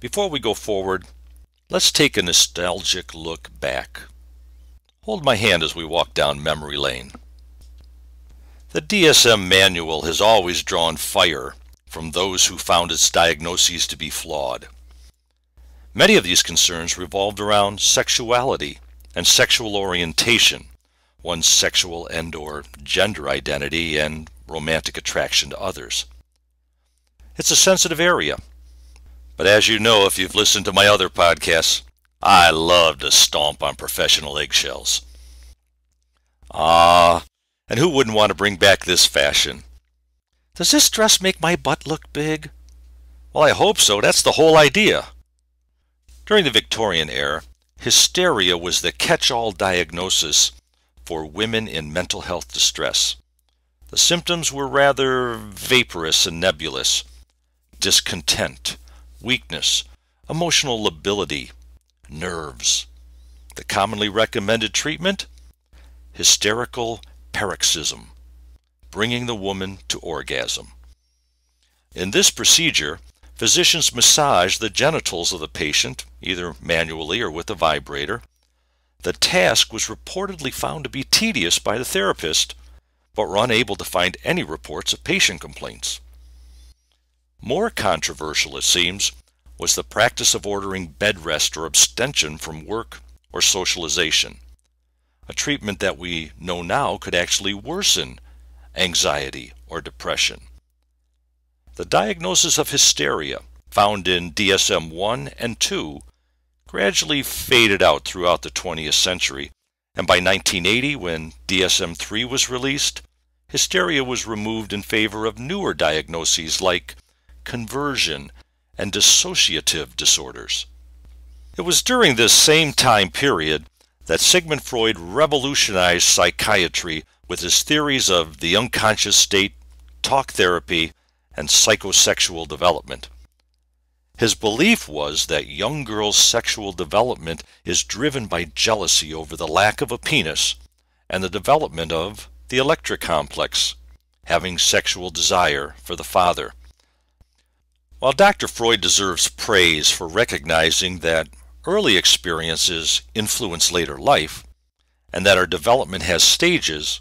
Before we go forward, let's take a nostalgic look back. Hold my hand as we walk down memory lane. The DSM manual has always drawn fire from those who found its diagnoses to be flawed. Many of these concerns revolved around sexuality and sexual orientation, one's sexual and or gender identity and romantic attraction to others. It's a sensitive area, but as you know, if you've listened to my other podcasts, I love to stomp on professional eggshells. Ah, and who wouldn't want to bring back this fashion? Does this dress make my butt look big? Well, I hope so. That's the whole idea. During the Victorian era, hysteria was the catch-all diagnosis for women in mental health distress. The symptoms were rather vaporous and nebulous discontent, weakness, emotional lability, nerves. The commonly recommended treatment? Hysterical paroxysm, bringing the woman to orgasm. In this procedure, physicians massage the genitals of the patient, either manually or with a vibrator. The task was reportedly found to be tedious by the therapist, but were unable to find any reports of patient complaints. More controversial, it seems, was the practice of ordering bed rest or abstention from work or socialization, a treatment that we know now could actually worsen anxiety or depression. The diagnosis of hysteria, found in DSM 1 and 2, gradually faded out throughout the 20th century, and by 1980, when DSM 3 was released, hysteria was removed in favor of newer diagnoses like conversion, and dissociative disorders. It was during this same time period that Sigmund Freud revolutionized psychiatry with his theories of the unconscious state, talk therapy, and psychosexual development. His belief was that young girls' sexual development is driven by jealousy over the lack of a penis and the development of the electric complex, having sexual desire for the father. While Dr. Freud deserves praise for recognizing that early experiences influence later life, and that our development has stages,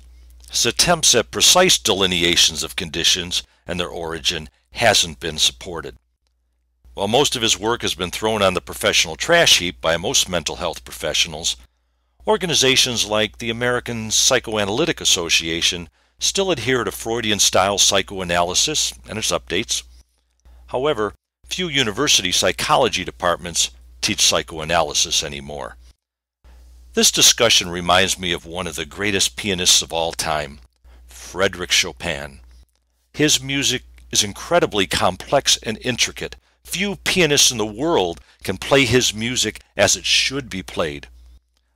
his attempts at precise delineations of conditions and their origin hasn't been supported. While most of his work has been thrown on the professional trash heap by most mental health professionals, organizations like the American Psychoanalytic Association still adhere to Freudian style psychoanalysis and its updates. However, few university psychology departments teach psychoanalysis anymore. This discussion reminds me of one of the greatest pianists of all time, Frederic Chopin. His music is incredibly complex and intricate. Few pianists in the world can play his music as it should be played.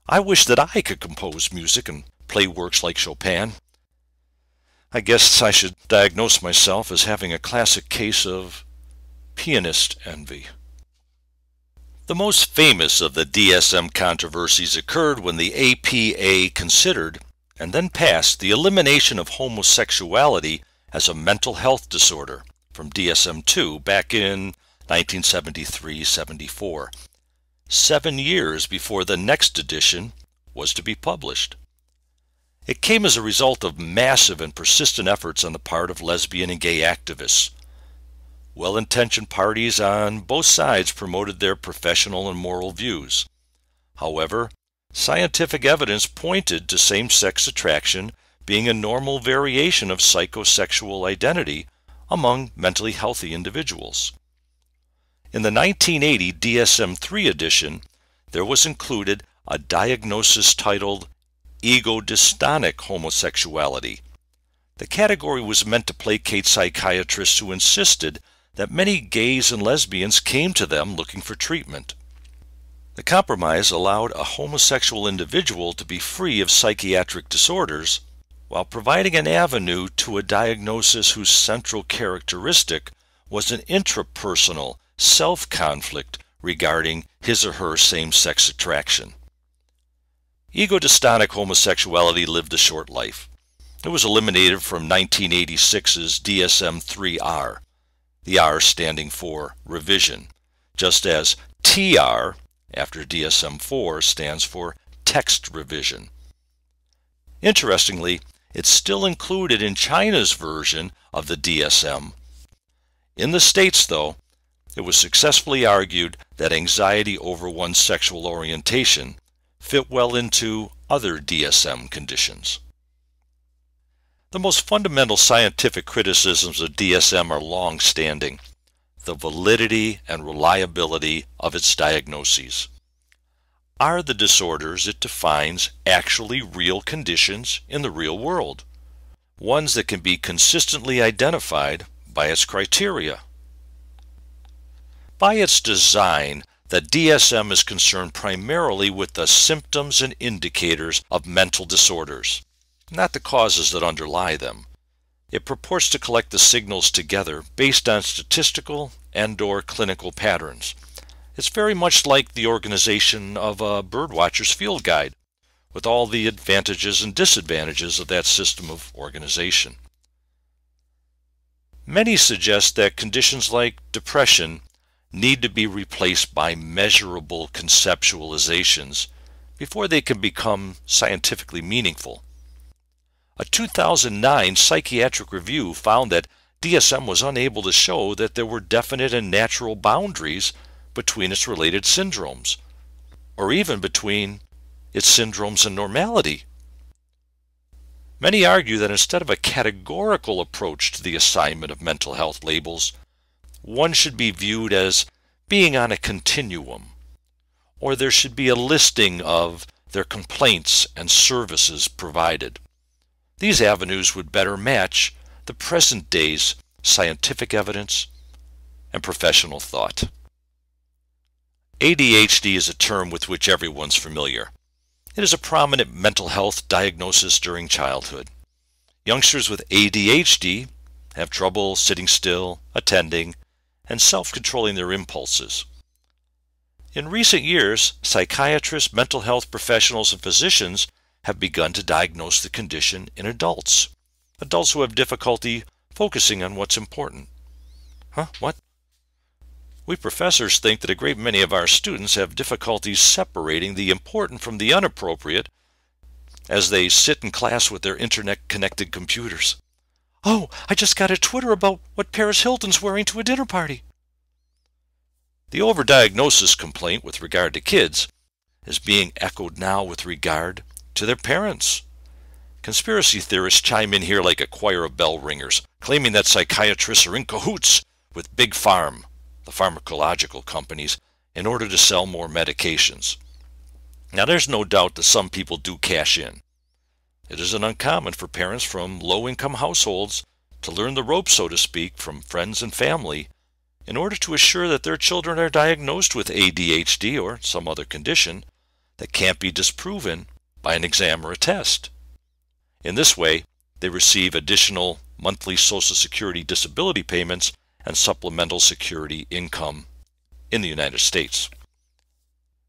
I wish that I could compose music and play works like Chopin. I guess I should diagnose myself as having a classic case of Pianist Envy The most famous of the DSM controversies occurred when the APA considered and then passed the elimination of homosexuality as a mental health disorder from DSM-2 back in 1973-74, seven years before the next edition was to be published. It came as a result of massive and persistent efforts on the part of lesbian and gay activists, well intentioned parties on both sides promoted their professional and moral views. However, scientific evidence pointed to same sex attraction being a normal variation of psychosexual identity among mentally healthy individuals. In the 1980 DSM 3 edition, there was included a diagnosis titled Ego Dystonic Homosexuality. The category was meant to placate psychiatrists who insisted that many gays and lesbians came to them looking for treatment. The compromise allowed a homosexual individual to be free of psychiatric disorders while providing an avenue to a diagnosis whose central characteristic was an intrapersonal self conflict regarding his or her same sex attraction. Ego homosexuality lived a short life. It was eliminated from 1986's DSM 3R, the R standing for revision, just as TR after DSM-4 stands for text revision. Interestingly, it's still included in China's version of the DSM. In the States, though, it was successfully argued that anxiety over one's sexual orientation fit well into other DSM conditions. The most fundamental scientific criticisms of DSM are long-standing, the validity and reliability of its diagnoses. Are the disorders it defines actually real conditions in the real world? Ones that can be consistently identified by its criteria. By its design, the DSM is concerned primarily with the symptoms and indicators of mental disorders not the causes that underlie them. It purports to collect the signals together based on statistical and or clinical patterns. It's very much like the organization of a birdwatcher's field guide, with all the advantages and disadvantages of that system of organization. Many suggest that conditions like depression need to be replaced by measurable conceptualizations before they can become scientifically meaningful. A 2009 psychiatric review found that DSM was unable to show that there were definite and natural boundaries between its related syndromes, or even between its syndromes and normality. Many argue that instead of a categorical approach to the assignment of mental health labels, one should be viewed as being on a continuum, or there should be a listing of their complaints and services provided. These avenues would better match the present day's scientific evidence and professional thought. ADHD is a term with which everyone's familiar. It is a prominent mental health diagnosis during childhood. Youngsters with ADHD have trouble sitting still, attending, and self controlling their impulses. In recent years, psychiatrists, mental health professionals, and physicians have begun to diagnose the condition in adults. Adults who have difficulty focusing on what's important. Huh? What? We professors think that a great many of our students have difficulties separating the important from the inappropriate, as they sit in class with their internet-connected computers. Oh, I just got a Twitter about what Paris Hilton's wearing to a dinner party. The overdiagnosis complaint with regard to kids is being echoed now with regard to their parents. Conspiracy theorists chime in here like a choir of bell ringers, claiming that psychiatrists are in cahoots with Big Pharma, the pharmacological companies, in order to sell more medications. Now, there's no doubt that some people do cash in. It isn't uncommon for parents from low income households to learn the rope, so to speak, from friends and family in order to assure that their children are diagnosed with ADHD or some other condition that can't be disproven by an exam or a test. In this way, they receive additional monthly Social Security disability payments and supplemental security income in the United States.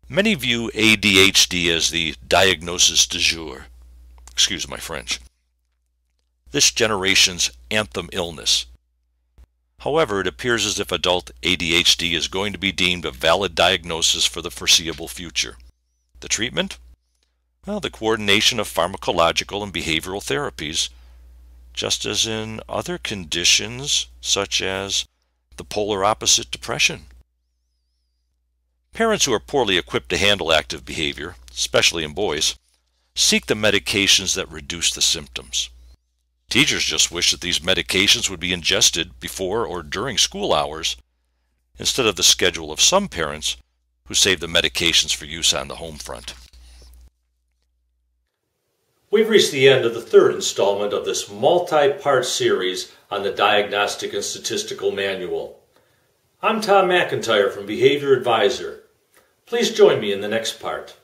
Many view ADHD as the diagnosis du jour. Excuse my French. This generation's anthem illness. However, it appears as if adult ADHD is going to be deemed a valid diagnosis for the foreseeable future. The treatment? Well, the coordination of pharmacological and behavioral therapies, just as in other conditions such as the polar opposite depression. Parents who are poorly equipped to handle active behavior, especially in boys, seek the medications that reduce the symptoms. Teachers just wish that these medications would be ingested before or during school hours instead of the schedule of some parents who save the medications for use on the home front. We've reached the end of the third installment of this multi-part series on the Diagnostic and Statistical Manual. I'm Tom McIntyre from Behavior Advisor. Please join me in the next part.